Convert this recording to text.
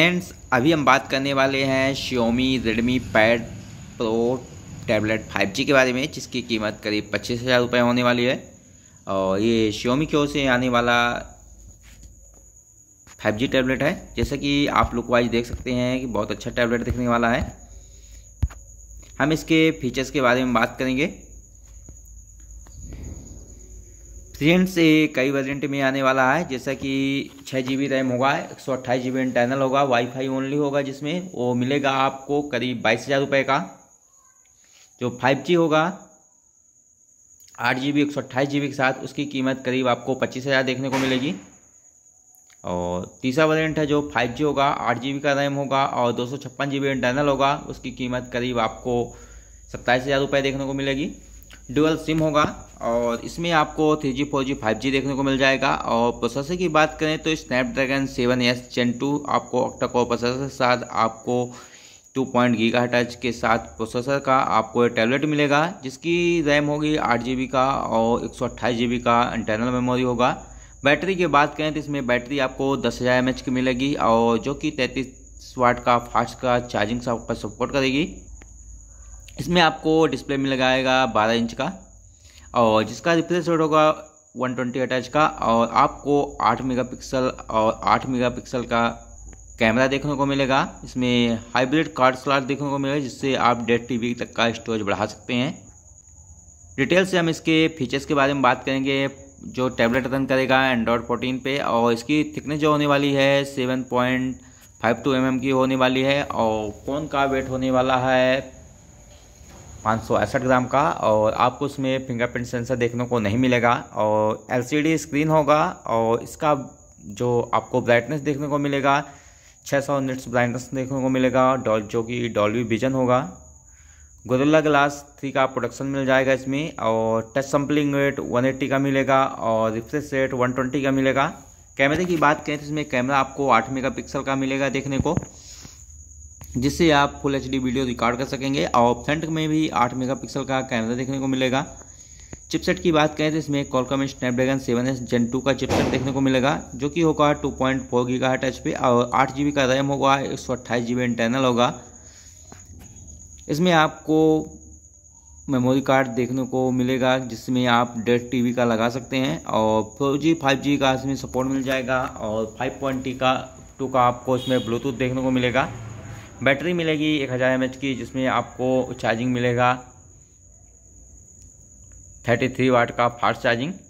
friends अभी हम बात करने वाले हैं Xiaomi Redmi Pad Pro tablet 5G के बारे में जिसकी कीमत करीब पच्चीस हज़ार रुपये होने वाली है और ये Xiaomi की ओर से आने वाला 5G टैबलेट है जैसा कि आप लोग वाइज देख सकते हैं कि बहुत अच्छा टैबलेट दिखने वाला है हम इसके फीचर्स के बारे में बात करेंगे फ्रेंड्स से कई वेरियंट में आने वाला है जैसा कि छः जी बी रैम होगा एक सौ अट्ठाईस जी बी इंटरनल होगा वाईफाई ओनली होगा जिसमें वो मिलेगा आपको करीब बाईस हज़ार रुपये का जो फाइव जी होगा आठ जी बी एक सौ अट्ठाईस जी बी के साथ उसकी कीमत करीब आपको पच्चीस हज़ार देखने को मिलेगी और तीसरा वेरियंट है जो फाइव जी होगा आठ जी बी का रैम होगा और दो सौ छप्पन जी बी इंटरनल होगा उसकी कीमत करीब आपको सत्ताईस हज़ार रुपये देखने को मिलेगी डुअल सिम होगा और इसमें आपको three G four G five G देखने को मिल जाएगा और प्रोसेसर की बात करें तो Snapdragon seven S Gen two आपको ऑक्टाकोर प्रोसेसर के साथ आपको टू पॉइंट गीगा टच के साथ प्रोसेसर का आपको एक टैबलेट मिलेगा जिसकी रैम होगी आठ जी का और एक सौ अट्ठाईस जी का इंटरनल मेमोरी होगा बैटरी की बात करें तो इसमें बैटरी आपको दस हज़ार एम की मिलेगी और जो कि तैंतीस वाट का फास्ट का चार्जिंग सपोर्ट करेगी इसमें आपको डिस्प्ले में लगाएगा बारह इंच का और जिसका रिप्लेस रेट होगा 120 ट्वेंटी अटैच का और आपको 8 मेगापिक्सल और 8 मेगापिक्सल का कैमरा देखने को मिलेगा इसमें हाइब्रिड कार्ड स्लॉट देखने को मिलेगा जिससे आप डेढ़ टी तक का स्टोरेज बढ़ा सकते हैं डिटेल से हम इसके फीचर्स के बारे में बात करेंगे जो टैबलेट रन करेगा एंड्रॉयड फोर्टीन पे और इसकी थिकनेस जो होने वाली है seven point five two M की होने वाली है और फ़ोन का वेट होने वाला है 561 ग्राम का और आपको उसमें फिंगरप्रिंट सेंसर देखने को नहीं मिलेगा और एलसीडी स्क्रीन होगा और इसका जो आपको ब्राइटनेस देखने को मिलेगा 600 सौ निट्स ब्राइटनेस देखने को मिलेगा डॉल जो कि डॉल्बी विजन होगा गोरिल्ला ग्लास थ्री का प्रोडक्शन मिल जाएगा इसमें और टच सम्पलिंग रेट वन का मिलेगा और रिफ्रेश रेट वन का मिलेगा कैमरे की बात करें तो इसमें कैमरा आपको आठ मेगा का मिलेगा देखने को जिससे आप फुल एच वीडियो रिकॉर्ड कर सकेंगे और फ्रंट में भी 8 मेगापिक्सल का कैमरा देखने को मिलेगा चिपसेट की बात करें तो इसमें Qualcomm Snapdragon seven S Gen two का चिपसेट देखने को मिलेगा जो कि होगा टू पॉइंट फोर जी का टच पे और आठ जी का रैम होगा एक सौ अट्ठाईस जी इंटरनल होगा इसमें आपको मेमोरी कार्ड देखने को मिलेगा जिसमें आप डेढ़ टी का लगा सकते हैं और फोर जी फाइव जी का इसमें सपोर्ट मिल जाएगा और फाइव पॉइंट का टू का आपको इसमें ब्लूटूथ देखने को मिलेगा बैटरी मिलेगी एक हज़ार एम की जिसमें आपको चार्जिंग मिलेगा थर्टी थ्री वाट का फास्ट चार्जिंग